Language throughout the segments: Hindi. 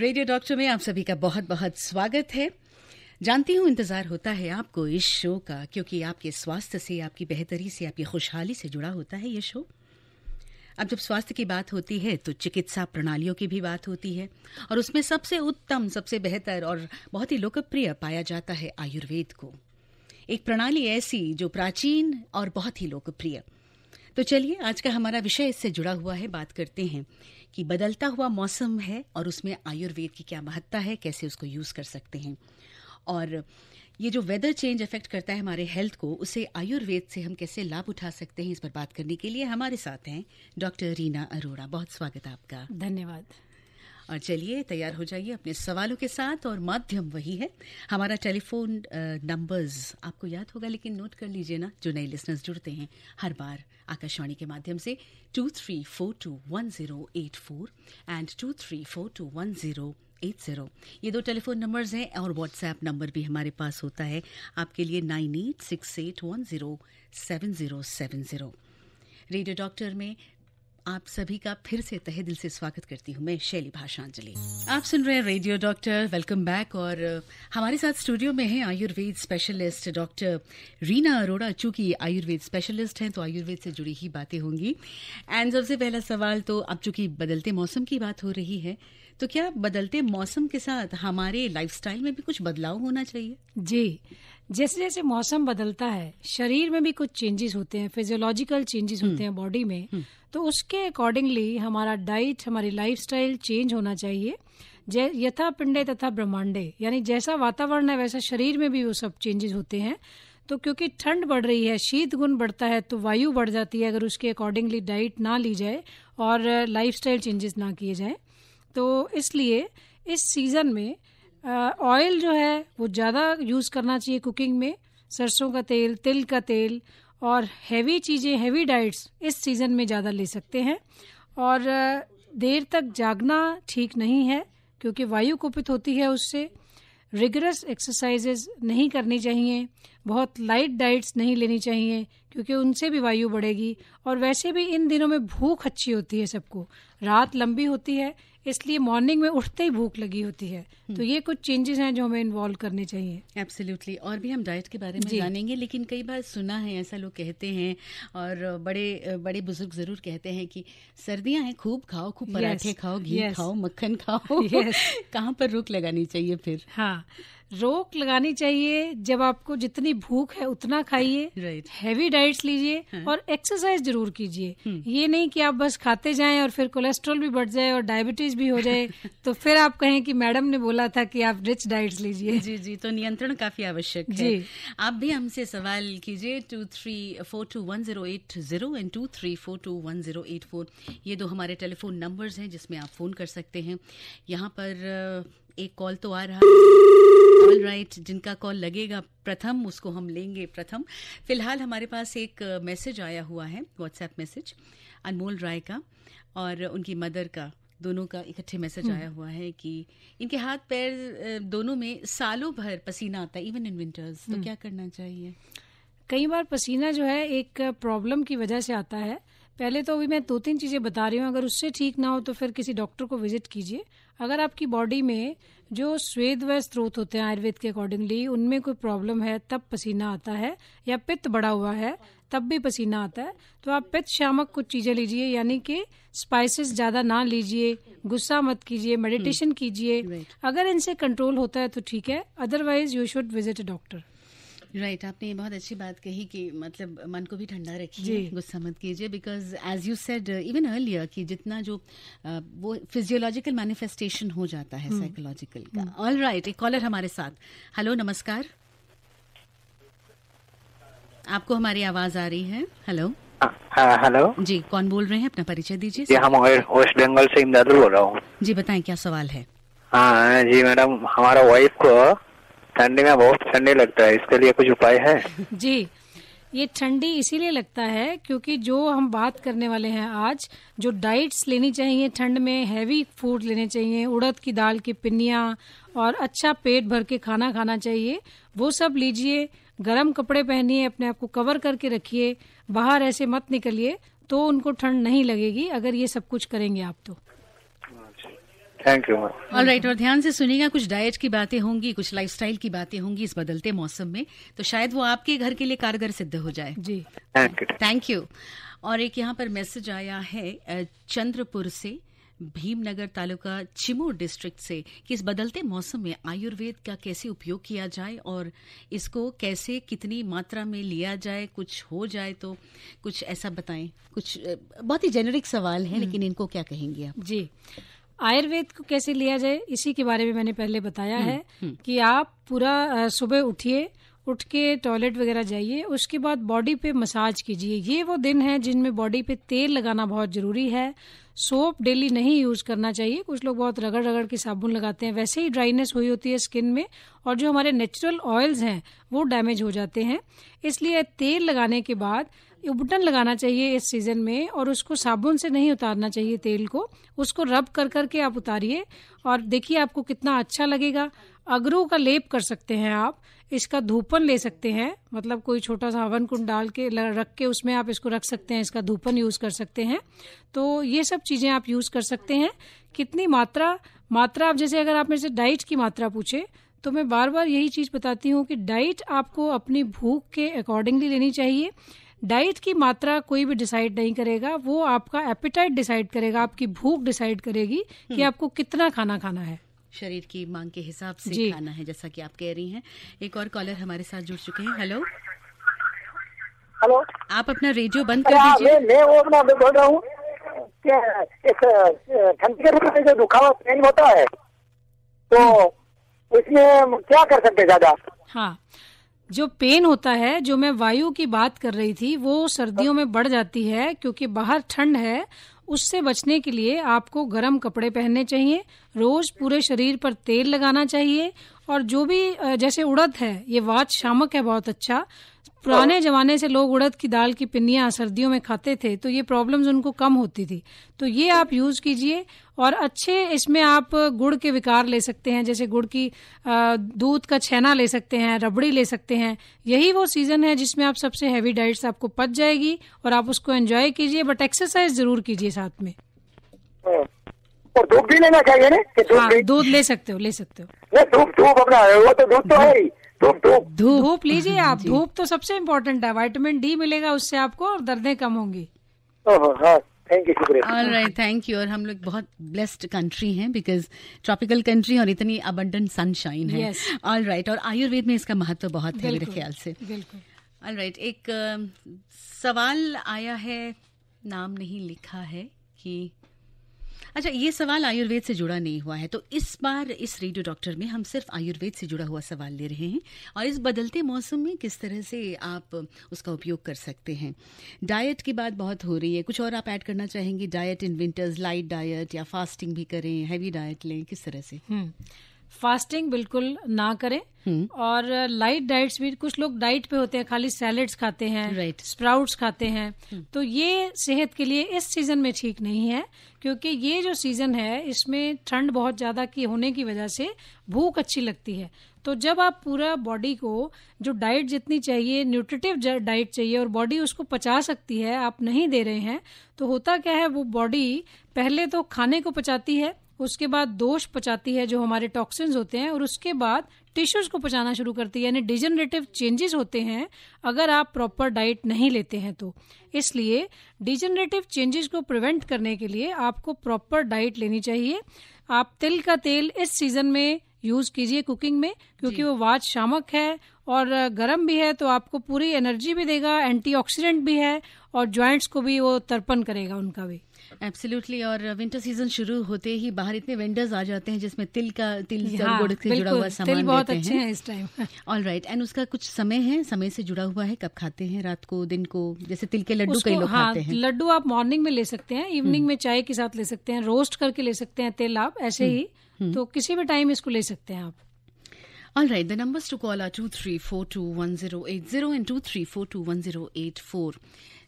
रेडियो डॉक्टर में आप सभी का बहुत बहुत स्वागत है जानती हूँ इंतज़ार होता है आपको इस शो का क्योंकि आपके स्वास्थ्य से आपकी बेहतरी से आपकी खुशहाली से जुड़ा होता है ये शो अब जब स्वास्थ्य की बात होती है तो चिकित्सा प्रणालियों की भी बात होती है और उसमें सबसे उत्तम सबसे बेहतर और बहुत ही लोकप्रिय पाया जाता है आयुर्वेद को एक प्रणाली ऐसी जो प्राचीन और बहुत ही लोकप्रिय तो चलिए आज का हमारा विषय इससे जुड़ा हुआ है बात करते हैं कि बदलता हुआ मौसम है और उसमें आयुर्वेद की क्या महत्ता है कैसे उसको यूज़ कर सकते हैं और ये जो वेदर चेंज अफेक्ट करता है हमारे हेल्थ को उसे आयुर्वेद से हम कैसे लाभ उठा सकते हैं इस पर बात करने के लिए हमारे साथ हैं डॉक्टर रीना अरोड़ा बहुत स्वागत है आपका धन्यवाद और चलिए तैयार हो जाइए अपने सवालों के साथ और माध्यम वही है हमारा टेलीफोन नंबर्स आपको याद होगा लेकिन नोट कर लीजिए ना जो नए लिसनर्स जुड़ते हैं हर बार आकाशवाणी के माध्यम से two three four two one zero eight four and two three four two one zero eight zero ये दो टेलीफोन नंबर्स हैं और व्हाट्सएप नंबर भी हमारे पास होता है आपके लिए nine eight six eight one zero seven zero seven zero radio doctor में आप सभी का फिर से तहे दिल से स्वागत करती हूँ मैं शैली भाषांजलि आप सुन रहे हैं रेडियो डॉक्टर वेलकम बैक और हमारे साथ स्टूडियो में हैं आयुर्वेद स्पेशलिस्ट डॉक्टर रीना अरोड़ा चूंकि आयुर्वेद स्पेशलिस्ट हैं तो आयुर्वेद से जुड़ी ही बातें होंगी एंड सबसे पहला सवाल तो अब चूंकि बदलते मौसम की बात हो रही है तो क्या बदलते मौसम के साथ हमारे लाइफस्टाइल में भी कुछ बदलाव होना चाहिए जी जैसे जैसे मौसम बदलता है शरीर में भी कुछ चेंजेस होते हैं फिजियोलॉजिकल चेंजेस होते हम्म। हैं बॉडी में हम्म। तो उसके अकॉर्डिंगली हमारा डाइट हमारी लाइफस्टाइल चेंज होना चाहिए यथा पिंडे तथा ब्रह्मांडे यानी जैसा वातावरण है वैसा शरीर में भी वो सब चेंजेस होते हैं तो क्योंकि ठंड बढ़ रही है शीत गुण बढ़ता है तो वायु बढ़ जाती है अगर उसके अकॉर्डिंगली डाइट ना ली जाए और लाइफस्टाइल चेंजेस ना किए जाए तो इसलिए इस सीज़न में ऑयल जो है वो ज़्यादा यूज़ करना चाहिए कुकिंग में सरसों का तेल तिल का तेल और हैवी चीज़ें हैवी डाइट्स इस सीज़न में ज़्यादा ले सकते हैं और देर तक जागना ठीक नहीं है क्योंकि वायु कुपित होती है उससे रिगरस एक्सरसाइजेज नहीं करनी चाहिए बहुत लाइट डाइट्स नहीं लेनी चाहिए क्योंकि उनसे भी वायु बढ़ेगी और वैसे भी इन दिनों में भूख अच्छी होती है सबको रात लंबी होती है इसलिए मॉर्निंग में उठते ही भूख लगी होती है तो ये कुछ चेंजेस हैं जो हमें इन्वॉल्व करने चाहिए एब्सोल्युटली और भी हम डाइट के बारे में जानेंगे लेकिन कई बार सुना है ऐसा लोग कहते हैं और बड़े बड़े बुजुर्ग जरूर कहते हैं कि सर्दियां हैं खूब खाओ खूब पराठे खाओ घी खाओ मक्खन खाओ कहाँ पर रोक लगानी चाहिए फिर हाँ रोक लगानी चाहिए जब आपको जितनी भूख है उतना खाइए हैवी डाइट्स लीजिए हाँ। और एक्सरसाइज जरूर कीजिए हम्म। ये नहीं कि आप बस खाते जाएं और फिर कोलेस्ट्रॉल भी बढ़ जाए और डायबिटीज भी हो जाए तो फिर आप कहें कि मैडम ने बोला था कि आप रिच डाइट्स लीजिए जी जी तो नियंत्रण काफी आवश्यक जी. है आप भी हमसे सवाल कीजिए two three four two one zero eight zero and two three four two one zero eight four ये दो हमारे टेलीफोन नंबर्स हैं जिसमें आप फोन कर सकते हैं यहाँ पर एक कॉल तो आ रहा है ऑल राइट right, जिनका कॉल लगेगा प्रथम उसको हम लेंगे प्रथम फिलहाल हमारे पास एक मैसेज uh, आया हुआ है व्हाट्सएप मैसेज अनमोल राय का और उनकी मदर का दोनों का इकट्ठे मैसेज आया हम्म। हुआ है कि इनके हाथ पैर uh, दोनों में सालों भर पसीना आता है इवन इन विंटर्स तो हम्म। क्या करना चाहिए कई बार पसीना जो है एक प्रॉब्लम की वजह से आता है पहले तो अभी मैं दो तीन चीज़ें बता रही हूँ अगर उससे ठीक ना हो तो फिर किसी डॉक्टर को विजिट कीजिए अगर आपकी बॉडी में जो स्वेद व स्रोत होते हैं आयुर्वेद के अकॉर्डिंगली उनमें कोई प्रॉब्लम है तब पसीना आता है या पित्त बढ़ा हुआ है तब भी पसीना आता है तो आप पित्त शामक कुछ चीज़ें लीजिए यानी कि स्पाइसेस ज़्यादा ना लीजिए गुस्सा मत कीजिए मेडिटेशन हम्म। कीजिए अगर इनसे कंट्रोल होता है तो ठीक है otherwise you should visit a doctor right right, आपने बहुत अच्छी बात कही कि मतलब मन को भी ठंडा रखिए गुस्सा मत कीजिए because as you said even earlier कि जितना जो uh, वो फिजियोलॉजिकल मैनिफेस्टेशन हो जाता है साइकोलॉजिकल हम्म। का ऑल हम्म। राइट right, एक कॉलर हमारे साथ हेलो नमस्कार आपको हमारी आवाज आ रही है हेलो हेलो हाँ, जी कौन बोल रहे हैं अपना परिचय दीजिए जी हम वेस्ट बंगाल से इमदादुल बोल रहा हूँ जी बताएं क्या सवाल है हाँ जी मैडम हमारा वाइफ को ठंडी में बहुत ठंडी लगता है इसके लिए कुछ उपाय है जी ये ठंडी इसीलिए लगता है क्योंकि जो हम बात करने वाले हैं आज जो डाइट्स लेनी चाहिए ठंड में हैवी फूड लेने चाहिए उड़द की दाल की पिन्निया और अच्छा पेट भर के खाना खाना चाहिए वो सब लीजिए गर्म कपड़े पहनिए अपने आप को कवर करके रखिए बाहर ऐसे मत निकलिए तो उनको ठंड नहीं लगेगी अगर ये सब कुछ करेंगे आप तो थैंक यू ऑल राइट और ध्यान से सुनिएगा कुछ डाइट की बातें होंगी कुछ लाइफस्टाइल की बातें होंगी इस बदलते मौसम में तो शायद वो आपके घर के लिए कारगर सिद्ध हो जाए जी थैंक यू और एक यहाँ पर मैसेज आया है चंद्रपुर से भीमनगर तालुका चिमो डिस्ट्रिक्ट से कि इस बदलते मौसम में आयुर्वेद का कैसे उपयोग किया जाए और इसको कैसे कितनी मात्रा में लिया जाए कुछ हो जाए तो कुछ ऐसा बताएं कुछ बहुत ही जेनरिक सवाल है हम्म। लेकिन इनको क्या कहेंगे आप जी आयुर्वेद को कैसे लिया जाए इसी के बारे में मैंने पहले बताया हम्म, है हम्म। कि आप पूरा सुबह उठिए उठ के टॉयलेट वगैरह जाइए उसके बाद बॉडी पे मसाज कीजिए ये वो दिन है जिनमें बॉडी पे तेल लगाना बहुत ज़रूरी है सोप डेली नहीं यूज़ करना चाहिए कुछ लोग बहुत रगड़ रगड़ के साबुन लगाते हैं वैसे ही ड्राइनेस हुई होती है स्किन में और जो हमारे नेचुरल ऑयल्स हैं वो डैमेज हो जाते हैं इसलिए तेल लगाने के बाद उबटन लगाना चाहिए इस सीज़न में और उसको साबुन से नहीं उतारना चाहिए तेल को उसको रब कर करके आप उतारिए और देखिए आपको कितना अच्छा लगेगा अगरों का लेप कर सकते हैं आप इसका धूपन ले सकते हैं मतलब कोई छोटा सा हवन कुंड डाल के रख के उसमें आप इसको रख सकते हैं इसका धूपन यूज़ कर सकते हैं तो ये सब चीज़ें आप यूज़ कर सकते हैं कितनी मात्रा मात्रा आप जैसे अगर आप मेरे से डाइट की मात्रा पूछे तो मैं बार बार यही चीज़ बताती हूँ कि डाइट आपको अपनी भूख के अकॉर्डिंगली लेनी चाहिए डाइट की मात्रा कोई भी डिसाइड नहीं करेगा वो आपका एपिटाइट डिसाइड करेगा आपकी भूख डिसाइड करेगी कि हम्म। आपको कितना खाना खाना है शरीर की मांग के हिसाब से खाना है जैसा कि आप कह रही हैं एक और कॉलर हमारे साथ जुड़ चुके हैं हेलो हेलो आप अपना रेडियो बंद कर हाँ, दीजिए मैं वो अपना बोल रहा हूँ के जो दुखावा पेन होता है तो उसमें हम्म। क्या कर सकते ज्यादा हाँ जो पेन होता है जो मैं वायु की बात कर रही थी वो सर्दियों में बढ़ जाती है क्योंकि बाहर ठंड है उससे बचने के लिए आपको गर्म कपड़े पहनने चाहिए रोज पूरे शरीर पर तेल लगाना चाहिए और जो भी जैसे उड़द है ये वात शामक है बहुत अच्छा पुराने जमाने से लोग उड़द की दाल की पिन्नियाँ सर्दियों में खाते थे तो ये प्रॉब्लम्स उनको कम होती थी तो ये आप यूज़ कीजिए और अच्छे इसमें आप गुड़ के विकार ले सकते हैं जैसे गुड़ की दूध का छेना ले सकते हैं रबड़ी ले सकते हैं यही वो सीज़न है जिसमें आप सबसे हैवी डाइट्स आपको पच जाएगी और आप उसको एंजॉय कीजिए बट एक्सरसाइज ज़रूर कीजिए साथ में और दूध भी लेना चाहिए ना हाँ दूध ले सकते हो ले सकते हो धूप धूप अपना वो तो दूध तो है ही धूप धूप धूप लीजिए आप धूप तो सबसे इम्पोर्टेंट है वाइटामिन डी मिलेगा उससे आपको और दर्दें कम होंगी थैंक यू हाँ, शुक्रिया थैंक यू और हम लोग बहुत ब्लेस्ड कंट्री हैं बिकॉज ट्रॉपिकल कंट्री और इतनी अबंडेंट सनशाइन है ऑल yes. right, और आयुर्वेद में इसका महत्व बहुत है मेरे ख्याल से बिल्कुल ऑल right, एक सवाल आया है नाम नहीं लिखा है कि अच्छा ये सवाल आयुर्वेद से जुड़ा नहीं हुआ है तो इस बार इस रेडियो डॉक्टर में हम सिर्फ आयुर्वेद से जुड़ा हुआ सवाल ले रहे हैं और इस बदलते मौसम में किस तरह से आप उसका उपयोग कर सकते हैं डाइट की बात बहुत हो रही है कुछ और आप ऐड करना चाहेंगे diet in winters light diet या फास्टिंग भी करें हैवी डाइट लें किस तरह से हम्म। फास्टिंग बिल्कुल ना करें हम्म। और लाइट डाइट्स भी कुछ लोग डाइट पे होते हैं खाली सैलेड्स खाते हैं राइट स्प्राउट्स खाते हैं हम्म। तो ये सेहत के लिए इस सीजन में ठीक नहीं है क्योंकि ये जो सीजन है इसमें ठंड बहुत ज्यादा की होने की वजह से भूख अच्छी लगती है तो जब आप पूरा बॉडी को जो डाइट जितनी चाहिए न्यूट्रिटिव डाइट चाहिए और बॉडी उसको पचा सकती है आप नहीं दे रहे हैं तो होता क्या है वो बॉडी पहले तो खाने को पचाती है उसके बाद दोष पचाती है जो हमारे टॉक्सिन्स होते हैं और उसके बाद टिश्यूज़ को पचाना शुरू करती है यानी डिजनरेटिव चेंजेस होते हैं अगर आप प्रॉपर डाइट नहीं लेते हैं तो इसलिए डिजनरेटिव चेंजेस को प्रिवेंट करने के लिए आपको प्रॉपर डाइट लेनी चाहिए आप तिल का तेल इस सीज़न में यूज़ कीजिए कुकिंग में क्योंकि वो वाच शामक है और गर्म भी है तो आपको पूरी एनर्जी भी देगा एंटीऑक्सीडेंट भी है और ज्वाइंट्स को भी वो तर्पण करेगा उनका भी एब्सोल्युटली और विंटर सीजन शुरू होते ही बाहर इतने वेंडर्स आ जाते हैं जिसमें तिल का तिल हाँ, गुड़ से जुड़ा हुआ सामान बहुत अच्छे हैं इस टाइम ऑल राइट एंड उसका कुछ समय है समय से जुड़ा हुआ है कब खाते हैं रात को दिन को जैसे तिल के लड्डू कई लोग खाते हाँ, हैं लड्डू आप मॉर्निंग में ले सकते हैं इवनिंग हम्म। में चाय के साथ ले सकते हैं रोस्ट करके ले सकते हैं तिल आप ऐसे हम्म। ही हम्म। तो किसी भी टाइम इसको ले सकते हैं आप All right, the numbers to call are 23421080 and 23421084.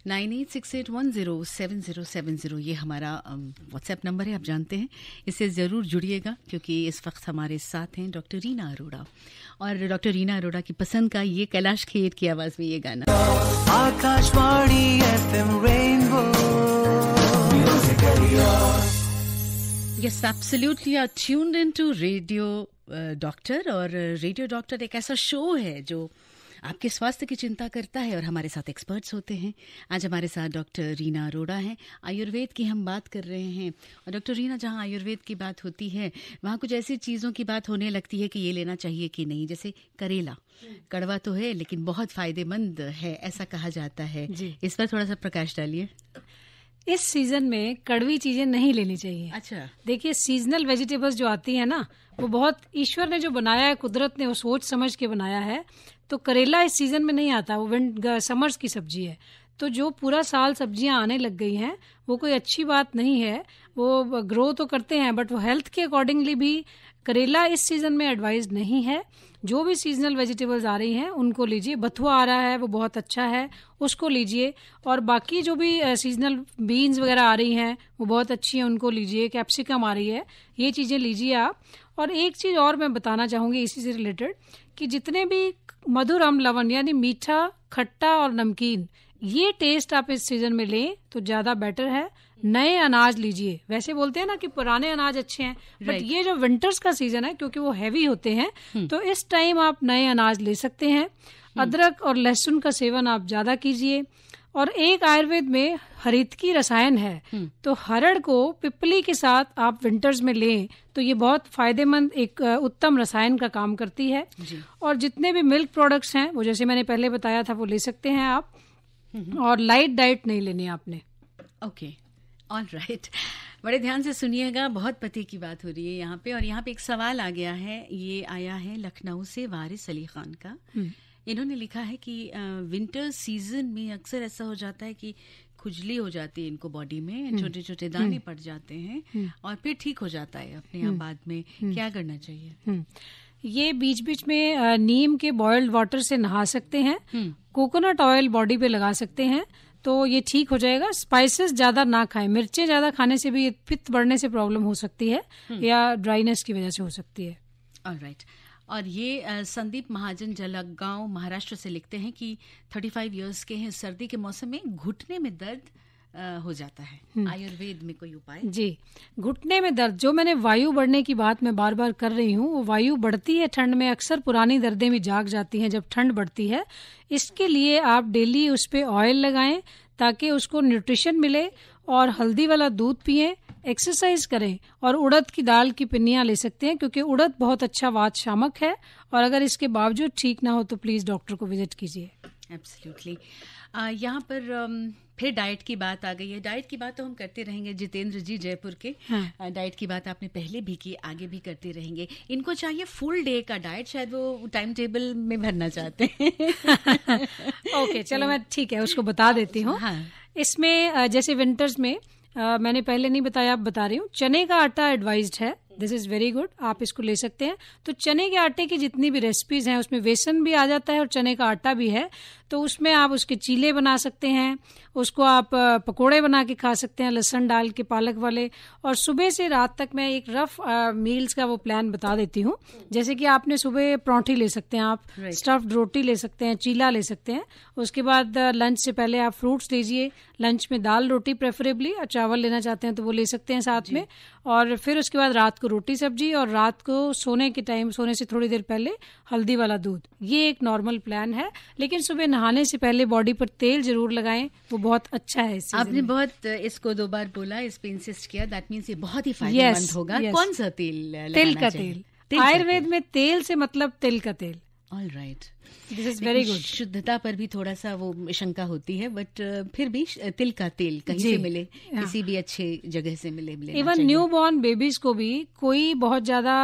9868107070 ये हमारा व्हाट्सएप नंबर है आप जानते हैं इससे ज़रूर जुड़िएगा क्योंकि इस वक्त हमारे साथ हैं डॉक्टर रीना अरोड़ा और डॉक्टर रीना अरोड़ा की पसंद का ये कैलाश खेर की आवाज़ में ये गाना Akashvani yes rainbow are tuned into radio doctor और रेडियो डॉक्टर एक ऐसा शो है जो आपके स्वास्थ्य की चिंता करता है और हमारे साथ एक्सपर्ट्स होते हैं आज हमारे साथ डॉक्टर रीना अरोड़ा हैं आयुर्वेद की हम बात कर रहे हैं और डॉक्टर रीना जहाँ आयुर्वेद की बात होती है वहाँ कुछ ऐसी चीज़ों की बात होने लगती है कि ये लेना चाहिए कि नहीं जैसे करेला कड़वा तो है लेकिन बहुत फायदेमंद है ऐसा कहा जाता है इस पर थोड़ा सा प्रकाश डालिए इस सीजन में कड़वी चीजें नहीं लेनी चाहिए अच्छा देखिए सीजनल वेजिटेबल्स जो आती है ना वो बहुत ईश्वर ने जो बनाया है कुदरत ने वो सोच समझ के बनाया है तो करेला इस सीजन में नहीं आता वो विंड समर्स की सब्जी है तो जो पूरा साल सब्जियां आने लग गई हैं वो कोई अच्छी बात नहीं है वो ग्रो तो करते हैं बट वो हेल्थ के अकॉर्डिंगली भी करेला इस सीज़न में एडवाइज नहीं है जो भी सीजनल वेजिटेबल्स आ रही हैं उनको लीजिए बथुआ आ रहा है वो बहुत अच्छा है उसको लीजिए और बाकी जो भी सीजनल बीन्स वगैरह आ रही हैं वो बहुत अच्छी हैं उनको लीजिए कैप्सिकम आ रही है ये चीज़ें लीजिए आप और एक चीज़ और मैं बताना चाहूँगी इसी से रिलेटेड कि जितने भी मधुर अम लवन यानी मीठा खट्टा और नमकीन ये टेस्ट आप इस सीज़न में लें तो ज़्यादा बेटर है नए अनाज लीजिए वैसे बोलते हैं ना कि पुराने अनाज अच्छे हैं बट ये जो विंटर्स का सीजन है क्योंकि वो हैवी होते हैं हम्म। तो इस टाइम आप नए अनाज ले सकते हैं हम्म। अदरक और लहसुन का सेवन आप ज्यादा कीजिए और एक आयुर्वेद में हरित की रसायन है हम्म। तो हरड़ को पिपली के साथ आप विंटर्स में लें तो ये बहुत फायदेमंद एक उत्तम रसायन का काम करती है और जितने भी मिल्क प्रोडक्ट्स हैं वो जैसे मैंने पहले बताया था वो ले सकते हैं आप और लाइट डाइट नहीं लेनी आपने ओके okay. ऑल राइट बड़े ध्यान से सुनिएगा बहुत पते की बात हो रही है यहाँ पे और यहाँ पे एक सवाल आ गया है ये आया है लखनऊ से वारिस अली खान का हम्म। इन्होंने लिखा है कि विंटर सीजन में अक्सर ऐसा हो जाता है कि खुजली हो जाती है इनको बॉडी में हम्म। छोटे छोटे दाने हम्म। पड़ जाते हैं और फिर ठीक हो जाता है अपने आप बाद में क्या करना चाहिए ये बीच बीच में नीम के बॉयल्ड वाटर से नहा सकते हैं कोकोनट ऑयल बॉडी पे लगा सकते हैं तो ये ठीक हो जाएगा स्पाइसेस ज़्यादा ना खाएं मिर्चें ज़्यादा खाने से भी पित्त बढ़ने से प्रॉब्लम हो सकती है हम्म। या ड्राइनेस की वजह से हो सकती है ऑलराइट और ये संदीप महाजन जलगांव महाराष्ट्र से लिखते हैं कि 35 इयर्स के हैं सर्दी के मौसम में घुटने में दर्द हो जाता है हम्म। आयुर्वेद में कोई उपाय जी घुटने में दर्द जो मैंने वायु बढ़ने की बात मैं बार बार कर रही हूँ वो वायु बढ़ती है ठंड में अक्सर पुरानी दर्दें भी जाग जाती हैं जब ठंड बढ़ती है इसके लिए आप डेली उस पर ऑयल लगाएं ताकि उसको न्यूट्रिशन मिले और हल्दी वाला दूध पिए एक्सरसाइज करें और उड़द की दाल की पिन्नियाँ ले सकते हैं क्योंकि उड़द बहुत अच्छा वात शामक है और अगर इसके बावजूद ठीक ना हो तो प्लीज़ डॉक्टर को विजिट कीजिए एब्सोल्युटली यहाँ पर फिर डाइट की बात आ गई है डाइट की बात तो हम करते रहेंगे जितेंद्र जी जयपुर के हाँ। डाइट की बात आपने पहले भी की आगे भी करते रहेंगे इनको चाहिए फुल डे का डाइट शायद वो टाइम टेबल में भरना चाहते हैं ओके चलो मैं ठीक है उसको बता देती हूँ हाँ। इसमें जैसे विंटर्स में मैंने पहले नहीं बताया आप बता रही हूँ चने का आटा एडवाइज्ड है दिस इज़ वेरी गुड आप इसको ले सकते हैं तो चने के आटे की जितनी भी रेसिपीज़ हैं उसमें बेसन भी आ जाता है और चने का आटा भी है तो उसमें आप उसके चीले बना सकते हैं उसको आप पकोड़े बना के खा सकते हैं लहसन डाल के पालक वाले और सुबह से रात तक मैं एक रफ मील्स का वो प्लान बता देती हूँ जैसे कि आपने सुबह परौंठी ले सकते हैं आप स्टफ्ड रोटी ले सकते हैं चीला ले सकते हैं उसके बाद लंच से पहले आप फ्रूट्स लीजिए लंच में दाल रोटी प्रेफरेबली और चावल लेना चाहते हैं तो वो ले सकते हैं साथ में और फिर उसके बाद रात को रोटी सब्जी और रात को सोने के टाइम सोने से थोड़ी देर पहले हल्दी वाला दूध ये एक नॉर्मल प्लान है लेकिन सुबह नहाने से पहले बॉडी पर तेल जरूर लगाएं वो बहुत अच्छा है आपने बहुत इसको दो बार बोला इस पे इंसिस्ट किया दैट मीन्स ये बहुत ही फायदेमंद yes, होगा yes. कौन सा तेल तेल का तेल आयुर्वेद में तेल से मतलब तिल का तेल all right this is very good शुद्धता पर भी थोड़ा सा वो शंका होती है बट uh, फिर भी uh, तिल का तेल कहीं से मिले हाँ। किसी भी अच्छे जगह से मिले इवन न्यू बॉर्न बेबीज को भी कोई बहुत ज्यादा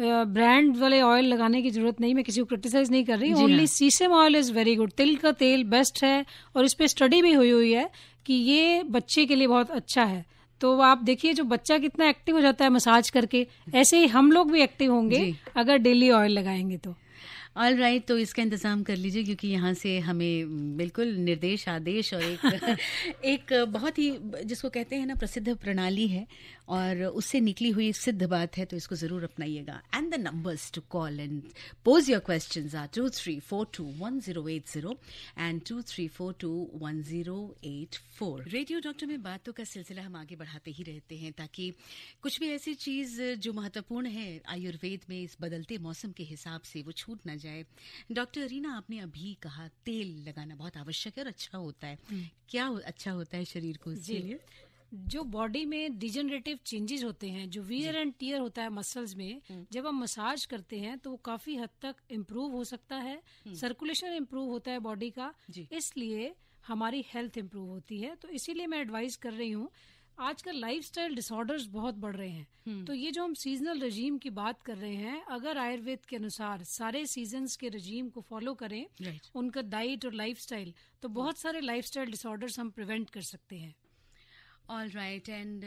ब्रांड uh, वाले ऑयल लगाने की जरूरत नहीं मैं किसी को क्रिटिसाइज नहीं कर रही only sesame oil is very good तिल का तेल बेस्ट है और इस पर स्टडी भी हुई हुई है कि ये बच्चे के लिए बहुत अच्छा है तो आप देखिए जो बच्चा कितना एक्टिव हो जाता है मसाज करके ऐसे ही हम लोग भी एक्टिव होंगे अगर डेली ऑयल लगाएंगे तो ऑल राइट right, तो इसका इंतज़ाम कर लीजिए क्योंकि यहाँ से हमें हम्म, बिल्कुल निर्देश आदेश और एक एक बहुत ही जिसको कहते हैं ना प्रसिद्ध प्रणाली है और उससे निकली हुई सिद्ध बात है तो इसको ज़रूर अपनाइएगा and the numbers to call and pose your question are two three four two one zero eight zero and two three four two one zero eight four radio doctor में बातों का सिलसिला हम आगे बढ़ाते ही रहते हैं ताकि कुछ भी ऐसी चीज़ जो महत्वपूर्ण है आयुर्वेद में इस बदलते मौसम के हिसाब से वो छूट ना जाए डॉक्टर रीना आपने अभी कहा तेल लगाना बहुत आवश्यक है और अच्छा होता है हम्म। क्या अच्छा होता है शरीर को इसके लिए जो बॉडी में डिजेनरेटिव चेंजेस होते हैं जो वियर एंड टीयर होता है मसल्स में हम्म। जब हम मसाज करते हैं तो वो काफी हद तक इम्प्रूव हो सकता है सर्कुलेशन इम्प्रूव हम्म। होता है बॉडी का इसलिए हमारी हेल्थ इम्प्रूव होती है तो इसीलिए मैं एडवाइस कर रही हूँ आजकल लाइफस्टाइल डिसऑर्डर्स बहुत बढ़ रहे हैं हम्म। तो ये जो हम सीजनल रजीम की बात कर रहे हैं अगर आयुर्वेद के अनुसार सारे सीजन्स के रजीम को फॉलो करें उनका डाइट और लाइफस्टाइल तो बहुत सारे लाइफस्टाइल डिसऑर्डर्स हम प्रिवेंट कर सकते हैं ऑल राइट एंड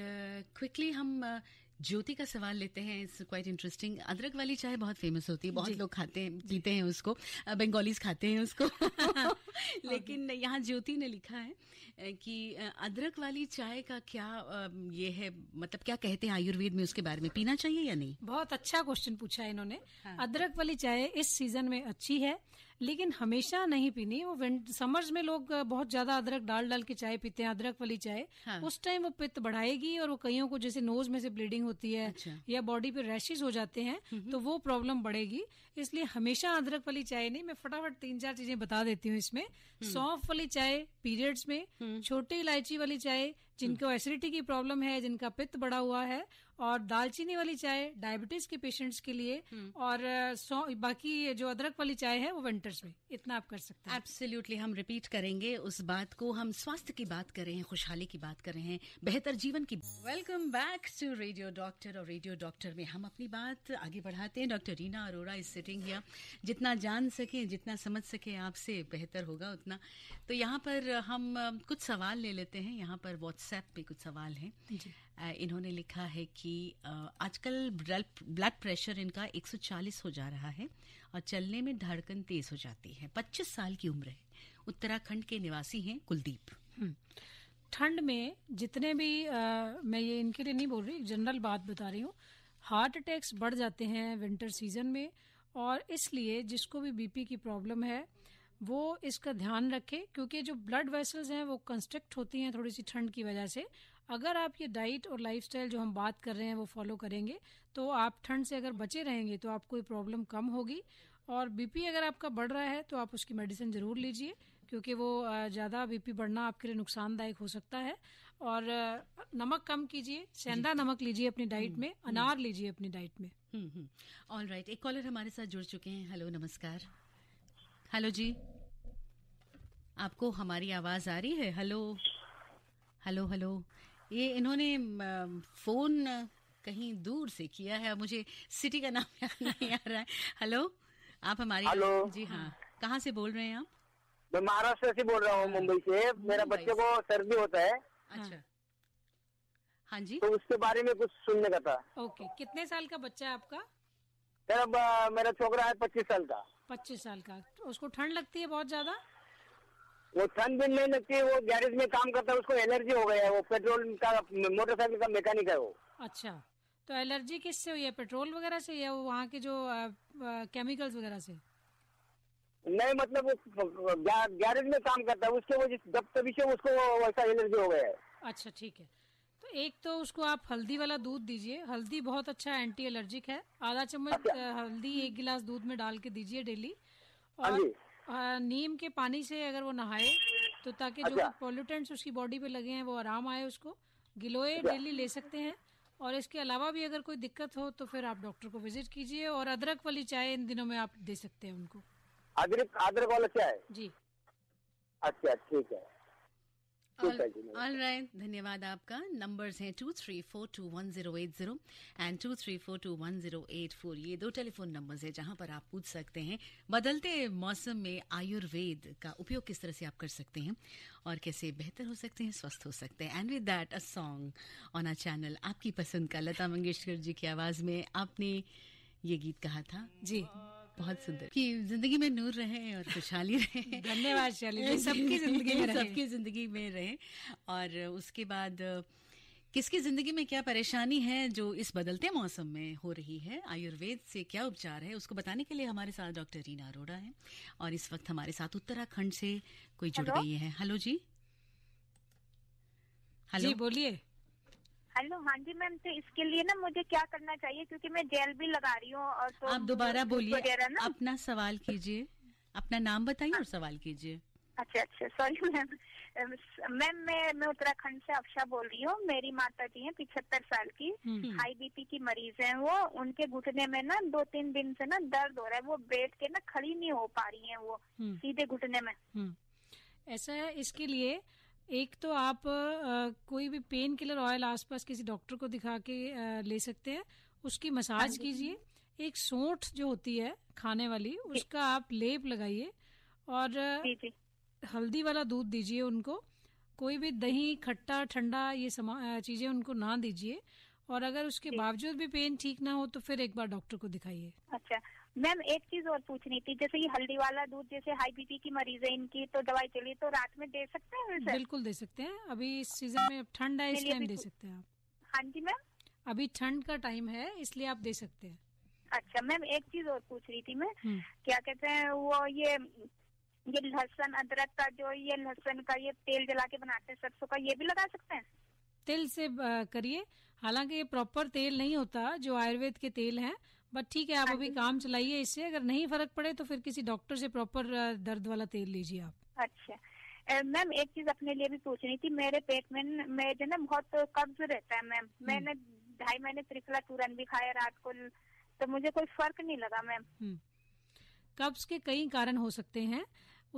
क्विकली हम uh, ज्योति का सवाल लेते हैं इट्स क्वाइट इंटरेस्टिंग अदरक वाली चाय बहुत फेमस होती है बहुत लोग खाते हैं पीते हैं उसको बंगालीज खाते हैं उसको हाँ। लेकिन यहाँ ज्योति ने लिखा है कि अदरक वाली चाय का क्या ये है मतलब क्या कहते हैं आयुर्वेद में उसके बारे में पीना चाहिए या नहीं बहुत अच्छा क्वेश्चन पूछा है इन्होंने हाँ। अदरक वाली चाय इस सीजन में अच्छी है लेकिन हमेशा नहीं पीनी वो समर्स में लोग बहुत ज्यादा अदरक डाल डाल के चाय पीते हैं अदरक वाली चाय हाँ। उस टाइम वो पित्त बढ़ाएगी और वो कईयों को जैसे नोज में से ब्लीडिंग होती है अच्छा। या बॉडी पे रैशेज हो जाते हैं हम्म, हम्म। तो वो प्रॉब्लम बढ़ेगी इसलिए हमेशा अदरक वाली चाय नहीं मैं फटाफट तीन चार चीजें बता देती हूँ इसमें हम्म। सौंफ वाली चाय पीरियड्स में छोटी इलायची वाली चाय जिनको एसिडिटी की प्रॉब्लम है जिनका पित्त बढ़ा हुआ है और दालचीनी वाली चाय डायबिटीज के पेशेंट्स के लिए हम्म। और बाकी जो अदरक वाली चाय है वो विंटर्स में इतना आप कर सकते हैं एब्सोल्युटली हम रिपीट करेंगे उस बात को हम स्वास्थ्य की बात कर रहे हैं खुशहाली की बात कर रहे हैं बेहतर जीवन की welcome back to radio doctor और रेडियो डॉक्टर में हम अपनी बात आगे बढ़ाते हैं doctor Reena Arora is sitting या जितना जान सकें जितना समझ सकें आपसे बेहतर होगा उतना तो यहाँ पर हम कुछ सवाल ले लेते हैं यहाँ पर व्हाट्सएप पे कुछ सवाल हैं इन्होंने लिखा है कि आजकल ब्लड प्रेशर इनका 140 हो जा रहा है और चलने में धड़कन तेज हो जाती है 25 साल की उम्र है उत्तराखंड के निवासी हैं कुलदीप हम्म। ठंड में जितने भी आ, मैं ये इनके लिए नहीं बोल रही जनरल बात बता रही हूँ हार्ट अटैक्स बढ़ जाते हैं विंटर सीजन में और इसलिए जिसको भी बीपी की प्रॉब्लम है वो इसका ध्यान रखे क्योंकि जो ब्लड वेसल्स हैं वो कंस्ट्रक्ट होती हैं थोड़ी सी ठंड की वजह से अगर आप ये डाइट और लाइफस्टाइल जो हम बात कर रहे हैं वो फॉलो करेंगे तो आप ठंड से अगर बचे रहेंगे तो आपको ये प्रॉब्लम कम होगी और बीपी अगर आपका बढ़ रहा है तो आप उसकी मेडिसिन ज़रूर लीजिए क्योंकि वो ज़्यादा बीपी बढ़ना आपके लिए नुकसानदायक हो सकता है और नमक कम कीजिए सेंधा नमक लीजिए अपनी डाइट हम्म, में हम्म। अनार लीजिए अपनी डाइट में ऑल हम्म, राइट एक कॉलर हमारे साथ जुड़ चुके हैं हेलो नमस्कार हेलो जी आपको हमारी आवाज आ रही है हेलो हेलो हेलो ये इन्होंने फोन कहीं दूर से किया है मुझे सिटी का नाम याद नहीं आ रहा है हेलो आप हमारी हेलो जी हाँ कहाँ से बोल रहे हैं आप मैं महाराष्ट्र से बोल रहा हूँ हाँ। मुंबई से मेरा बच्चे को सर्दी होता है अच्छा हाँ।, हाँ जी तो उसके बारे में कुछ सुनने का था ओके कितने साल का बच्चा है आपका मेरा मेरा छोकरा है पच्चीस साल का पच्चीस साल का तो उसको ठंड लगती है बहुत ज्यादा वो ठंड नहीं लगती वो गैरेज में काम करता है उसको एलर्जी हो गया है वो पेट्रोल का मोटरसाइकिल का मैकेनिक है वो अच्छा तो एलर्जी किससे हुई है पेट्रोल वगैरह से या वहाँ के जो केमिकल्स वगैरह से नहीं मतलब वो गैरेज में काम करता है उसके वो जिस जब तभी से उसको वैसा एलर्जी हो गया है अच्छा ठीक है तो एक तो उसको आप हल्दी वाला दूध दीजिए हल्दी बहुत अच्छा एंटी एलर्जिक है आधा चम्मच अच्छा। हल्दी एक गिलास दूध में डाल के दीजिए डेली हाँ और नीम के पानी से अगर वो नहाए तो ताकि जो पॉल्यूटेंट्स अच्छा। उसकी बॉडी पे लगे हैं वो आराम आए उसको गिलोय डेली अच्छा। ले सकते हैं और इसके अलावा भी अगर कोई दिक्कत हो तो फिर आप डॉक्टर को विजिट कीजिए और अदरक वाली चाय इन दिनों में आप दे सकते हैं उनको अदरक अदरक वाला चाय जी अच्छा ठीक है ऑल राइट धन्यवाद आपका नंबर्स हैं two three four two one zero eight zero and two three four two one zero eight four ये दो टेलीफोन नंबर्स हैं जहां पर आप पूछ सकते हैं बदलते मौसम में आयुर्वेद का उपयोग किस तरह से आप कर सकते हैं और कैसे बेहतर हो सकते हैं स्वस्थ हो सकते हैं and with that a song on a channel आपकी पसंद का लता मंगेशकर जी की आवाज़ में आपने ये गीत कहा था जी बहुत सुंदर कि जिंदगी में नूर रहे और खुशहाली रहे धन्यवाद सबकी जिंदगी में सबकी जिंदगी में रहे और उसके बाद किसकी जिंदगी में क्या परेशानी है जो इस बदलते मौसम में हो रही है आयुर्वेद से क्या उपचार है उसको बताने के लिए हमारे साथ डॉक्टर रीना अरोड़ा है और इस वक्त हमारे साथ उत्तराखंड से कोई जुड़ गई है हेलो जी हेलो बोलिए हेलो हाँ जी मैम तो इसके लिए ना मुझे क्या करना चाहिए क्योंकि मैं जेल भी लगा रही हूँ और तो आप दोबारा बोलिए अपना सवाल कीजिए अपना नाम बताइए और सवाल कीजिए अच्छा अच्छा सॉरी मैम मैम मैं मैं उत्तराखंड से अफशा बोल रही हूँ मेरी माता जी है पिछहत्तर साल की हम्म। हाई बीपी की मरीज हैं वो उनके घुटने में ना दो तीन दिन से ना दर्द हो रहा है वो बैठ के ना खड़ी नहीं हो पा रही हैं वो हम्म। सीधे घुटने में हम्म। ऐसा है इसके लिए एक तो आप आ, कोई भी पेन किलर ऑयल आसपास किसी डॉक्टर को दिखा के आ, ले सकते हैं उसकी मसाज हाँ कीजिए एक सोठ जो होती है खाने वाली उसका आप लेप लगाइए और हल्दी वाला दूध दीजिए उनको कोई भी दही खट्टा ठंडा ये चीजें उनको ना दीजिए और अगर उसके बावजूद भी पेन ठीक ना हो तो फिर एक बार डॉक्टर को दिखाइए अच्छा मैम एक चीज और पूछनी थी जैसे ये हल्दी वाला दूध जैसे हाई बीपी की मरीज है इनकी तो दवाई चली तो रात में दे सकते हैं सर? बिल्कुल दे सकते हैं अभी इस सीजन में ठंड है इस टाइम दे सकते हैं आप हाँ जी मैम अभी ठंड का टाइम है इसलिए आप दे सकते हैं अच्छा मैम एक चीज और पूछ रही थी मैं हम्म। क्या कहते हैं वो ये ये लहसुन अदरक का जो ये लहसुन का ये तेल जला के बनाते हैं सरसों का ये भी लगा सकते हैं तेल से करिए हालांकि ये प्रॉपर तेल नहीं होता जो आयुर्वेद के तेल हैं बट ठीक है आप हाँ अभी काम चलाइए इससे अगर नहीं फर्क पड़े तो फिर किसी डॉक्टर से प्रॉपर दर्द वाला तेल लीजिए आप अच्छा मैम एक चीज अपने लिए भी पूछनी थी मेरे पेट में मैं जो ना बहुत कब्ज रहता है मैम हम्म। मैंने ढाई महीने त्रिफला चूरन भी खाया रात को तो मुझे कोई फर्क नहीं लगा मैम हम्म। कब्ज के कई कारण हो सकते हैं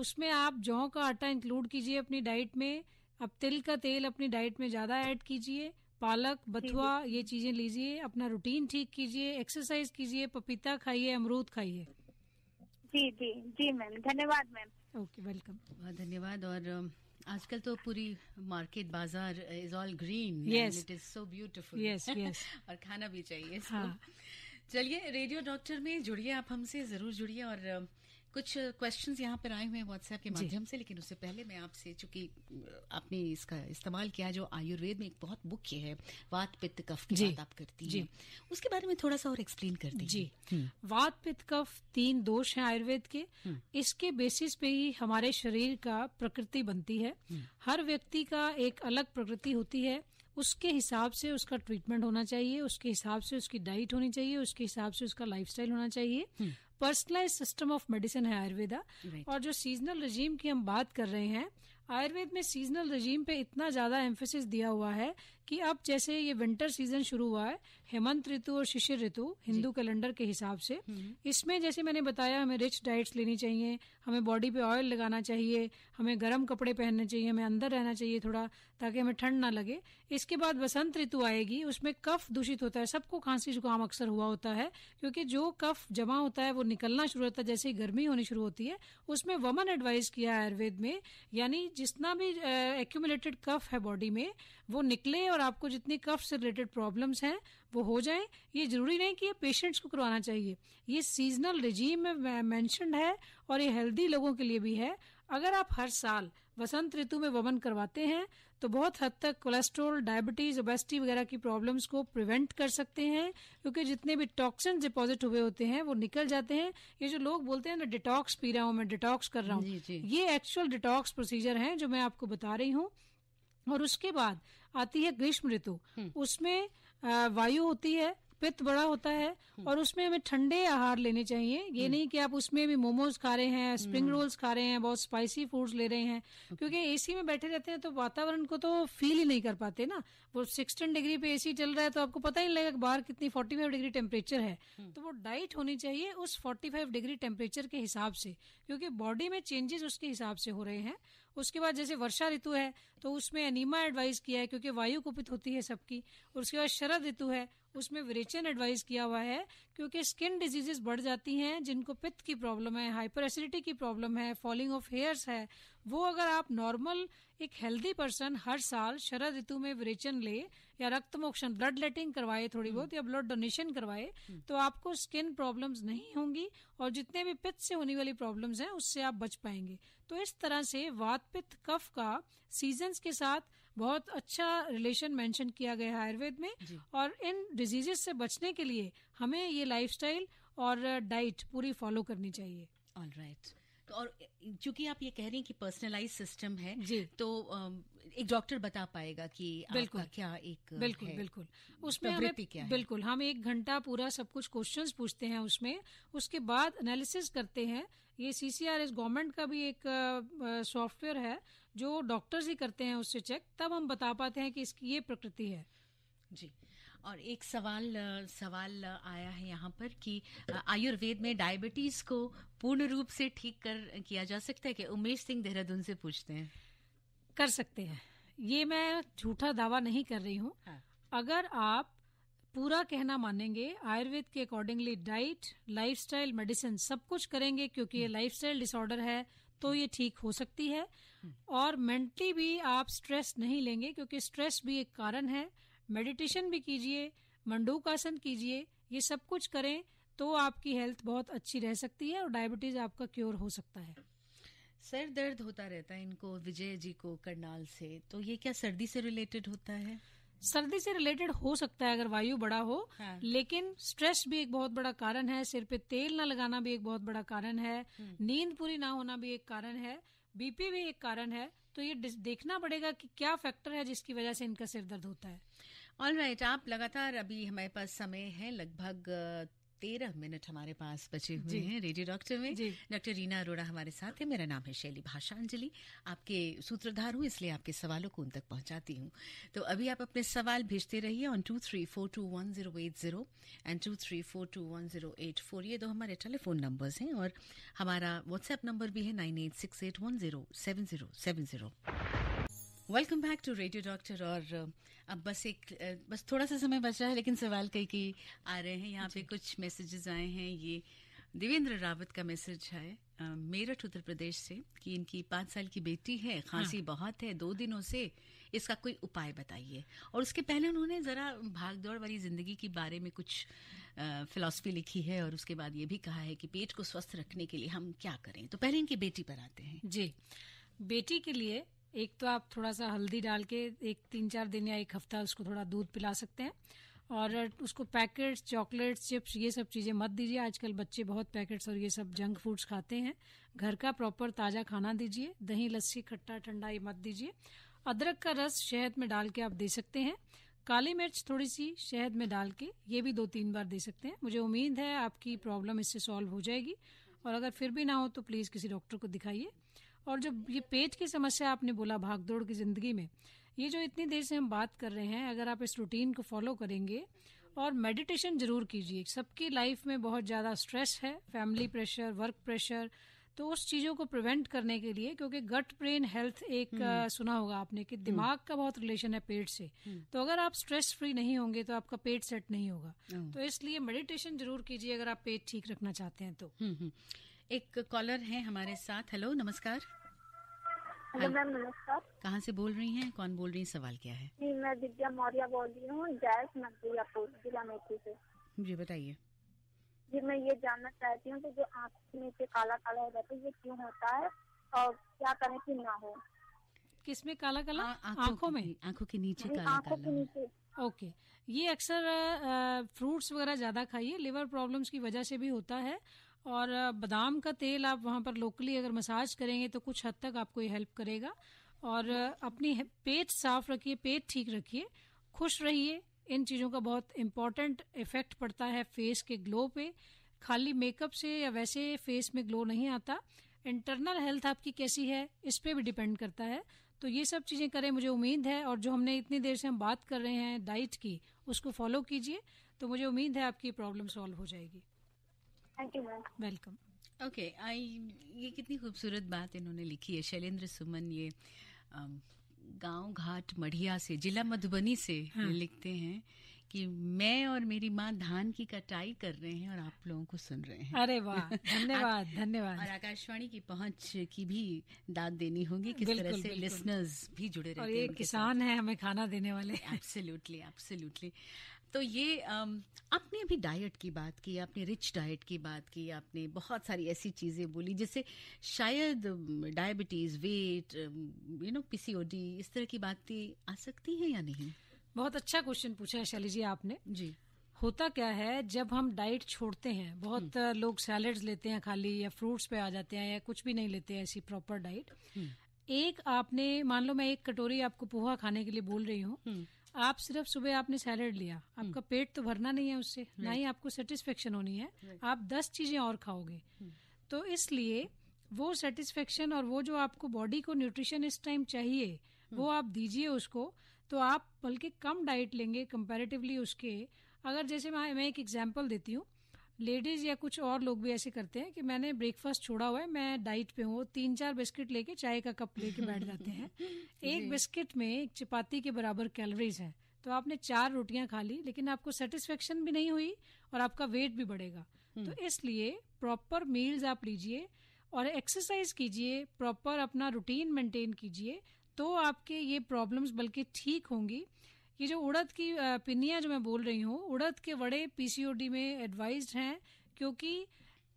उसमें आप जौ का आटा इंक्लूड कीजिए अपनी डाइट में अब तिल का तेल अपनी डाइट में ज्यादा ऐड कीजिए पालक बथुआ ये चीजें लीजिए अपना रूटीन ठीक कीजिए एक्सरसाइज कीजिए पपीता खाइए अमरूद खाइए जी जी जी मैम धन्यवाद मैम ओके वेलकम बहुत धन्यवाद और आजकल तो पूरी मार्केट बाजार is all green it is so beautiful और खाना भी चाहिए हाँ. चलिए रेडियो डॉक्टर में जुड़िए आप हमसे जरूर जुड़िए और कुछ क्वेश्चंस यहाँ पर आए हुए हैं व्हाट्सएप के माध्यम से लेकिन उससे पहले मैं आपसे चूंकि आपने इसका इस्तेमाल किया जो आयुर्वेद में एक बहुत मुख्य है वात पित्त कफ की बात आप करती हैं उसके बारे में थोड़ा सा और एक्सप्लेन कर दीजिए हम्म। वात पित्त कफ तीन दोष हैं आयुर्वेद के हम्म। इसके बेसिस पे ही हमारे शरीर का प्रकृति बनती है हम्म। हर व्यक्ति का एक अलग प्रकृति होती है उसके हिसाब से उसका ट्रीटमेंट होना चाहिए उसके हिसाब से उसकी डाइट होनी चाहिए उसके हिसाब से उसका लाइफस्टाइल होना चाहिए पर्सनलाइज सिस्टम ऑफ मेडिसिन है आयुर्वेदा और जो सीजनल रजीम की हम बात कर रहे हैं आयुर्वेद में सीजनल रजीम पे इतना ज्यादा एम्फोसिस दिया हुआ है कि अब जैसे ये विंटर सीजन शुरू हुआ है हेमंत ऋतु और शिशिर ऋतु हिंदू कैलेंडर के हिसाब से हम्म, हम्म। इसमें जैसे मैंने बताया हमें रिच डाइट्स लेनी चाहिए हमें बॉडी पे ऑयल लगाना चाहिए हमें गर्म कपड़े पहनने चाहिए हमें अंदर रहना चाहिए थोड़ा ताकि हमें ठंड ना लगे इसके बाद बसंत ऋतु आएगी उसमें कफ दूषित होता है सबको खांसी जुकाम अक्सर हुआ होता है क्योंकि जो कफ जमा होता है वो निकलना शुरू होता है जैसे ही गर्मी होनी शुरू होती है उसमें वमन एडवाइस किया है आयुर्वेद में यानी जितना भी एक्यूमुलेटेड कफ है बॉडी में वो निकले और आपको जितनी कफ से रिलेटेड प्रॉब्लम्स हैं वो हो जाए ये जरूरी नहीं कि ये पेशेंट्स को करवाना चाहिए ये सीजनल रिजीम में मैंशनड है और ये हेल्दी लोगों के लिए भी है अगर आप हर साल वसंत ऋतु में वमन करवाते हैं तो बहुत हद तक कोलेस्ट्रोल डायबिटीज ओबेस्टी वगैरह की प्रॉब्लम्स को प्रिवेंट कर सकते हैं क्योंकि जितने भी टॉक्सिन डिपॉजिट हुए होते हैं वो निकल जाते हैं ये जो लोग बोलते हैं ना डिटॉक्स पी रहा हूँ मैं डिटॉक्स कर रहा हूँ ये एक्चुअल डिटॉक्स प्रोसीजर है जो मैं आपको बता रही हूँ और उसके बाद आती है ग्रीष्म ऋतु हम्म। उसमें वायु होती है पित्त बड़ा होता है हम्म। और उसमें हमें ठंडे आहार लेने चाहिए ये हम्म। नहीं कि आप उसमें भी मोमोज खा रहे हैं स्प्रिंग रोल्स खा रहे हैं बहुत स्पाइसी फूड्स ले रहे हैं क्योंकि एसी में बैठे रहते हैं तो वातावरण को तो फील ही नहीं कर पाते ना वो सिक्सटीन डिग्री पे एसी चल रहा है तो आपको पता ही नहीं लगेगा बाहर कितनी फोर्टी फाइव डिग्री टेम्परेचर है तो वो डाइट होनी चाहिए उस फोर्टी फाइव डिग्री टेम्परेचर के हिसाब से क्योंकि बॉडी में चेंजेस उसके हिसाब से हो रहे हैं उसके बाद जैसे वर्षा ऋतु है तो उसमें एनीमा एडवाइस किया है क्योंकि वायु कुपित होती है सबकी उसके बाद शरद ऋतु है उसमें विरेचन एडवाइस किया हुआ है क्योंकि स्किन डिजीजेस बढ़ जाती हैं जिनको पित्त की प्रॉब्लम है हाइपर एसिडिटी की प्रॉब्लम है फॉलिंग ऑफ हेयर्स है वो अगर आप नॉर्मल एक हेल्दी पर्सन हर साल शरद ऋतु में विरेचन ले या रक्त मोक्षण ब्लड लेटिंग करवाए थोड़ी बहुत हम्म। या ब्लड डोनेशन करवाए हम्म। तो आपको स्किन प्रॉब्लम्स नहीं होंगी और जितने भी पित्त से होने वाली प्रॉब्लम्स हैं उससे आप बच पाएंगे तो इस तरह से वात पित्त कफ का सीजन्स के साथ बहुत अच्छा रिलेशन मेंशन किया गया है आयुर्वेद में और इन डिजीजेस से बचने के लिए हमें ये लाइफस्टाइल और डाइट पूरी फॉलो करनी चाहिए ऑल राइट right. और चूंकि आप ये कह रही हैं कि पर्सनलाइज सिस्टम है जी तो एक डॉक्टर बता पाएगा कि बिल्कुल क्या एक बिल्कुल है, बिल्कुल उसमें हमें क्या है? बिल्कुल हम एक घंटा पूरा सब कुछ क्वेश्चन पूछते हैं उसमें उसके बाद एनालिसिस करते हैं ये सी गवर्नमेंट का भी एक सॉफ्टवेयर है जो डॉक्टर्स ही करते हैं उससे चेक तब हम बता पाते हैं कि इसकी ये प्रकृति है जी और एक सवाल सवाल आया है यहाँ पर कि आयुर्वेद में डायबिटीज को पूर्ण रूप से ठीक कर किया जा सकता है कि उमेश सिंह देहरादून से पूछते हैं कर सकते हैं ये मैं झूठा दावा नहीं कर रही हूँ हाँ। अगर आप पूरा कहना मानेंगे आयुर्वेद के अकॉर्डिंगली डाइट लाइफस्टाइल मेडिसिन सब कुछ करेंगे क्योंकि ये लाइफस्टाइल हम्म। डिसऑर्डर है तो ये हम्म। ठीक हो सकती है हम्म। और मेंटली भी आप स्ट्रेस नहीं लेंगे क्योंकि स्ट्रेस भी एक कारण है मेडिटेशन भी कीजिए मंडूकासन कीजिए ये सब कुछ करें तो आपकी हेल्थ बहुत अच्छी रह सकती है और डायबिटीज आपका क्योर हो सकता है सर दर्द होता रहता है इनको विजय जी को करनाल से तो ये क्या सर्दी से रिलेटेड होता है सर्दी से रिलेटेड हो सकता है अगर वायु बड़ा हो हाँ। लेकिन स्ट्रेस भी एक बहुत बड़ा कारण है सिर पे तेल ना लगाना भी एक बहुत बड़ा कारण है हम्म। नींद पूरी ना होना भी एक कारण है बीपी भी एक कारण है तो ये देखना पड़ेगा कि क्या फैक्टर है जिसकी वजह से इनका सिर दर्द होता है ऑल राइट आप लगातार अभी हमारे पास समय है लगभग तेरह मिनट हमारे पास बचे हुए हैं रेडियो डॉक्टर में डॉक्टर रीना अरोड़ा हमारे साथ है मेरा नाम है शैली भाषांजलि आपके सूत्रधार हूँ इसलिए आपके सवालों को उन तक पहुंचाती हूँ तो अभी आप अपने सवाल भेजते रहिए on two three four two one zero eight zero and two three four two one zero eight four ये दो हमारे टेलीफोन नंबर्स हैं और हमारा व्हाट्सएप नंबर भी है nine eight six eight one zero seven zero seven zero welcome back to radio doctor और अब बस एक बस थोड़ा सा समय बचा है लेकिन सवाल कई कई आ रहे हैं यहाँ पे कुछ मैसेजेस आए हैं ये देवेंद्र रावत का मैसेज है मेरठ उत्तर प्रदेश से कि इनकी पाँच साल की बेटी है खांसी हाँ। बहुत है दो दिनों से इसका कोई उपाय बताइए और उसके पहले उन्होंने ज़रा भाग दौड़ वाली ज़िंदगी के बारे में कुछ फिलॉसफी लिखी है और उसके बाद ये भी कहा है कि पेट को स्वस्थ रखने के लिए हम क्या करें तो पहले इनकी बेटी पर आते हैं जी बेटी के लिए एक तो आप थोड़ा सा हल्दी डाल के एक तीन चार दिन या एक हफ्ता उसको थोड़ा दूध पिला सकते हैं और उसको पैकेट्स चॉकलेट्स चिप्स ये सब चीज़ें मत दीजिए आजकल बच्चे बहुत पैकेट्स और ये सब जंक फूड्स खाते हैं घर का प्रॉपर ताज़ा खाना दीजिए दही लस्सी खट्टा ठंडा ये मत दीजिए अदरक का रस शहद में डाल के आप दे सकते हैं काली मिर्च थोड़ी सी शहद में डाल के ये भी दो तीन बार दे सकते हैं मुझे उम्मीद है आपकी प्रॉब्लम इससे सॉल्व हो जाएगी और अगर फिर भी ना हो तो प्लीज़ किसी डॉक्टर को दिखाइए और जब ये पेट की समस्या आपने बोला भागदौड़ की ज़िंदगी में ये जो इतनी देर से हम बात कर रहे हैं अगर आप इस रूटीन को फॉलो करेंगे और मेडिटेशन ज़रूर कीजिए सबकी लाइफ में बहुत ज़्यादा स्ट्रेस है फैमिली प्रेशर वर्क प्रेशर तो उस चीज़ों को प्रिवेंट करने के लिए क्योंकि गट ब्रेन हेल्थ एक आ, हम्म। सुना होगा आपने कि हम्म। दिमाग का बहुत रिलेशन है पेट से हम्म। तो अगर आप स्ट्रेस फ्री नहीं होंगे तो आपका पेट सेट नहीं होगा तो इसलिए मेडिटेशन जरूर कीजिए अगर आप पेट ठीक रखना चाहते हैं तो एक कॉलर है हमारे साथ हेलो नमस्कार हेलो हाँ। मैम नमस्कार कहाँ से बोल रही हैं कौन बोल रही हैं सवाल क्या है जी मैं दिव्या मौर्य बोल रही हूँ जैस मकबूलापुर जिला मेथी से जी बताइए जी मैं ये जानना चाहती हूँ कि जो आँख में से काला काला हो जाता है तो ये क्यों होता है और क्या करें कि ना हो किस में काला काला आंखों में आंखों के नीचे काला काला ओके ये अक्सर फ्रूट्स वगैरह ज्यादा खाइए लिवर प्रॉब्लम्स की वजह से भी होता है और बादाम का तेल आप वहाँ पर लोकली अगर मसाज करेंगे तो कुछ हद तक आपको ये हेल्प करेगा और अपनी पेट साफ रखिए पेट ठीक रखिए खुश रहिए इन चीज़ों का बहुत इम्पॉर्टेंट इफेक्ट पड़ता है फेस के ग्लो पे खाली मेकअप से या वैसे फेस में ग्लो नहीं आता इंटरनल हेल्थ आपकी कैसी है इस पर भी डिपेंड करता है तो ये सब चीज़ें करें मुझे उम्मीद है और जो हमने इतनी देर से हम बात कर रहे हैं डाइट की उसको फॉलो कीजिए तो मुझे उम्मीद है आपकी प्रॉब्लम सॉल्व हो जाएगी वेलकम ओके आई ये कितनी खूबसूरत बात इन्होंने लिखी है शैलेंद्र सुमन ये गांव घाट मढ़िया से जिला मधुबनी से हाँ। लिखते हैं कि मैं और मेरी माँ धान की कटाई कर रहे हैं और आप लोगों को सुन रहे हैं अरे वाह धन्यवाद धन्यवाद और आकाशवाणी की पहुंच की भी दाद देनी होगी किस तरह से लिसनर्स भी जुड़े रहते और ये किसान है हमें खाना देने वाले एब्सोल्युटली एब्सोल्युटली तो ये आपने अभी डाइट की बात की आपने रिच डाइट की बात की आपने बहुत सारी ऐसी चीज़ें बोली जिससे शायद diabetes weight you know PCOD इस तरह की बातें आ सकती हैं या नहीं बहुत अच्छा क्वेश्चन पूछा है शैली जी आपने जी होता क्या है जब हम डाइट छोड़ते हैं बहुत हम्म। लोग सैलड्स लेते हैं खाली या फ्रूट्स पे आ जाते हैं या कुछ भी नहीं लेते हैं ऐसी प्रॉपर हम्म। डाइट एक आपने मान लो मैं एक कटोरी आपको पोहा खाने के लिए बोल रही हूँ हम्म। आप सिर्फ सुबह आपने सैलेड लिया हम्म। आपका पेट तो भरना नहीं है उससे ना ही आपको सेटिस्फेक्शन होनी है आप दस चीजें और खाओगे हम्म। तो इसलिए वो सेटिस्फेक्शन और वो जो आपको बॉडी को न्यूट्रिशन इस टाइम चाहिए हम्म। वो आप दीजिए उसको तो आप बल्कि कम डाइट लेंगे कंपैरेटिवली उसके अगर जैसे मैं मैं एक एग्जांपल देती हूँ लेडीज या कुछ और लोग भी ऐसे करते हैं कि मैंने ब्रेकफास्ट छोड़ा हुआ है मैं डाइट पे हूँ तीन चार बिस्किट लेके चाय का कप लेके बैठ जाते हैं एक बिस्किट में एक चपाती के बराबर कैलोरीज है तो आपने चार रोटियां खा ली लेकिन आपको सेटिस्फेक्शन भी नहीं हुई और आपका वेट भी बढ़ेगा हम्म। तो इसलिए प्रॉपर मील्स आप लीजिए और एक्सरसाइज कीजिए प्रॉपर अपना रूटीन मेंटेन कीजिए तो आपके ये प्रॉब्लम्स बल्कि ठीक होंगी ये जो उड़द की पिन्नियाँ जो मैं बोल रही हूँ उड़द के वड़े पीसीओडी में एडवाइज हैं क्योंकि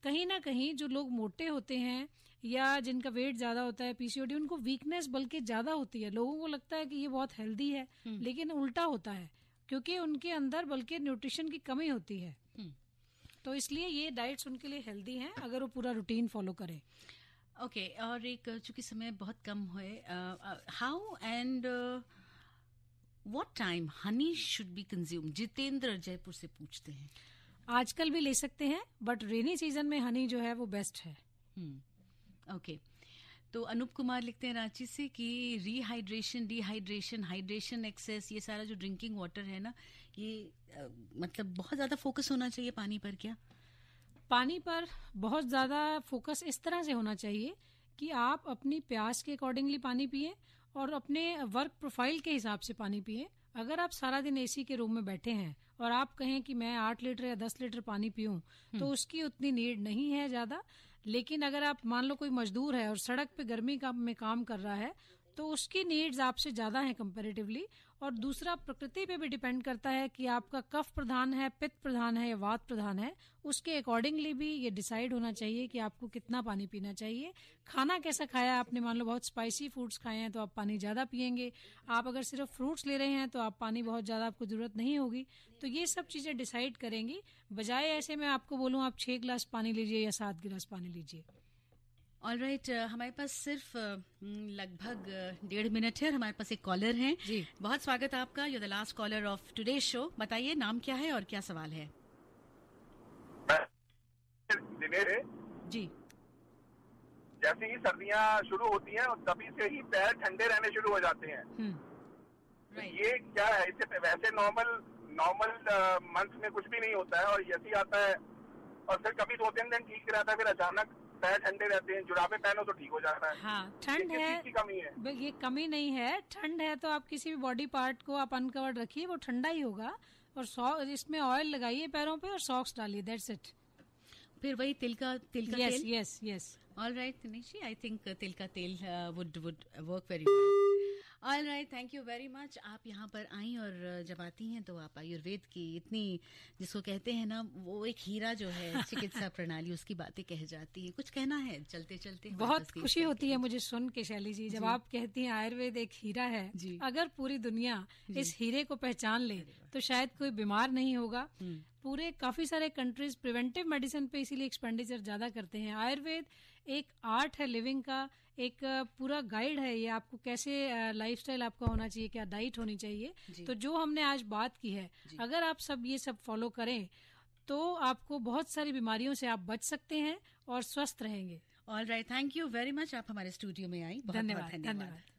कहीं ना कहीं जो लोग मोटे होते हैं या जिनका वेट ज्यादा होता है पीसीओडी उनको वीकनेस बल्कि ज्यादा होती है लोगों को लगता है कि ये बहुत हेल्दी है हम्म। लेकिन उल्टा होता है क्योंकि उनके अंदर बल्कि न्यूट्रिशन की कमी होती है हम्म। तो इसलिए ये डाइट्स उनके लिए हेल्दी हैं अगर वो पूरा रूटीन फॉलो करें ओके okay, और एक चूंकि समय बहुत कम हुए how and uh, what time honey should be consumed Jitendra Jaipur से पूछते हैं आजकल भी ले सकते हैं बट रेनी सीजन में हनी जो है वो बेस्ट है ओके हम्म, तो अनूप कुमार लिखते हैं रांची से कि रिहाइड्रेशन डिहाइड्रेशन हाइड्रेशन एक्सेस ये सारा जो ड्रिंकिंग वाटर है ना ये आ, मतलब बहुत ज्यादा फोकस होना चाहिए पानी पर क्या पानी पर बहुत ज्यादा फोकस इस तरह से होना चाहिए कि आप अपनी प्यास के अकॉर्डिंगली पानी पिए और अपने वर्क प्रोफाइल के हिसाब से पानी पिए अगर आप सारा दिन एसी के रूम में बैठे हैं और आप कहें कि मैं आठ लीटर या दस लीटर पानी पीऊं हम्म। तो उसकी उतनी नीड नहीं है ज्यादा लेकिन अगर आप मान लो कोई मजदूर है और सड़क पे गर्मी का में काम कर रहा है तो उसकी नीड्स आपसे ज़्यादा हैं कंपेरेटिवली और दूसरा प्रकृति पे भी डिपेंड करता है कि आपका कफ प्रधान है पित्त प्रधान है या वात प्रधान है उसके अकॉर्डिंगली भी ये डिसाइड होना चाहिए कि आपको कितना पानी पीना चाहिए खाना कैसा खाया आपने मान लो बहुत स्पाइसी फूड्स खाए हैं तो आप पानी ज़्यादा पियेंगे आप अगर सिर्फ फ्रूट्स ले रहे हैं तो आप पानी बहुत ज़्यादा आपको ज़रूरत नहीं होगी तो ये सब चीज़ें डिसाइड करेंगी बजाय ऐसे मैं आपको बोलूँ आप छः गिलास पानी लीजिए या सात गिलास पानी लीजिए ऑल राइट right, uh, हमारे पास सिर्फ uh, हम्म, लगभग uh, डेढ़ मिनट है और हमारे पास एक कॉलर है जी बहुत स्वागत है आपका you the last caller of today show बताइए नाम क्या है और क्या सवाल है जी जैसे ही सर्दियां शुरू होती हैं तभी से ही पैर ठंडे रहने शुरू हो जाते हैं हम्म। तो right. ये क्या है इससे तो वैसे नॉर्मल नॉर्मल मंथ में कुछ भी नहीं होता है और यही आता है और फिर कभी दो तीन दिन ठीक रहता है फिर अचानक पैर ठंडे रहते हैं जुराबे पहनो तो ठीक हो जाता है हाँ ठंड है की कमी है ये कमी नहीं है ठंड है तो आप किसी भी बॉडी पार्ट को आप अनकवर्ड रखिए वो ठंडा ही होगा और सॉ इसमें ऑयल लगाइए पैरों पे और सॉक्स डालिए दैट्स इट फिर वही तिल का तिल का yes yes yes all right Dinesh I think तिल का तेल would would work very well all right thank you very much आप यहाँ पर आई और जब आती हैं तो आप आयुर्वेद की इतनी जिसको कहते हैं ना वो एक हीरा जो है चिकित्सा प्रणाली उसकी बातें कह जाती है कुछ कहना है चलते चलते बहुत खुशी होती है मुझे सुन के शैली जी जब आप कहती हैं आयुर्वेद एक हीरा है जी अगर पूरी दुनिया इस हीरे को पहचान ले तो शायद कोई बीमार नहीं होगा हम्म। पूरे काफी सारे कंट्रीज प्रिवेंटिव मेडिसिन पे इसीलिए एक्सपेंडिचर ज्यादा करते हैं आयुर्वेद एक आर्ट है लिविंग का एक पूरा गाइड है ये आपको कैसे लाइफस्टाइल आपका होना चाहिए क्या डाइट होनी चाहिए तो जो हमने आज बात की है अगर आप सब ये सब फॉलो करें तो आपको बहुत सारी बीमारियों से आप बच सकते हैं और स्वस्थ रहेंगे all right thank you very much आप हमारे स्टूडियो में आई धन्यवाद धन्यवाद